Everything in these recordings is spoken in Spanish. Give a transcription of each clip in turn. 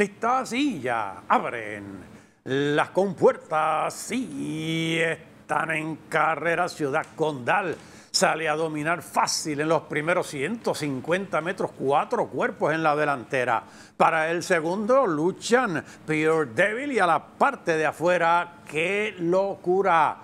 Listas y ya abren las compuertas Sí están en carrera Ciudad Condal. Sale a dominar fácil en los primeros 150 metros, cuatro cuerpos en la delantera. Para el segundo luchan Pure Devil y a la parte de afuera. ¡Qué locura!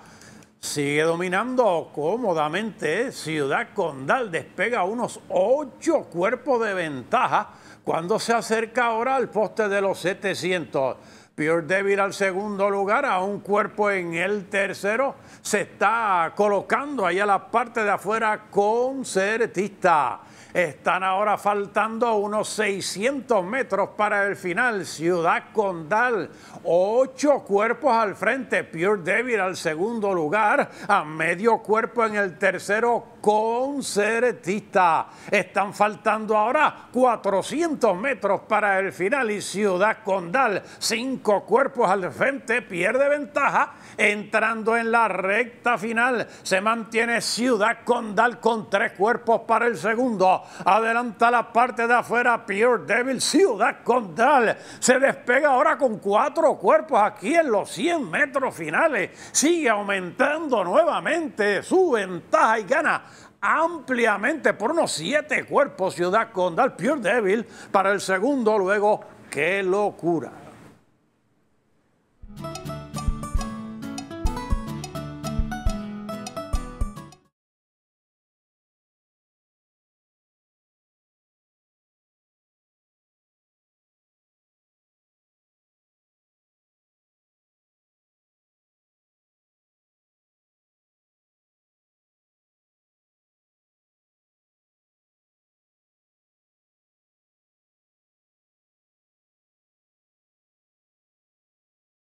Sigue dominando cómodamente. Ciudad Condal despega unos ocho cuerpos de ventaja cuando se acerca ahora al poste de los 700. Pure Devil al segundo lugar, a un cuerpo en el tercero. Se está colocando ahí a la parte de afuera concertista. Están ahora faltando unos 600 metros para el final. Ciudad Condal, ocho cuerpos al frente. Pure Devil al segundo lugar, a medio cuerpo en el tercero concertista. Están faltando ahora 400 metros para el final y Ciudad Condal, cinco cuerpos al frente, pierde ventaja entrando en la recta final. Se mantiene Ciudad Condal con tres cuerpos para el segundo. Adelanta la parte de afuera Pure Devil, Ciudad Condal. Se despega ahora con cuatro cuerpos aquí en los 100 metros finales. Sigue aumentando nuevamente su ventaja y gana ampliamente por unos siete cuerpos Ciudad Condal Pure Devil para el segundo luego. ¡Qué locura!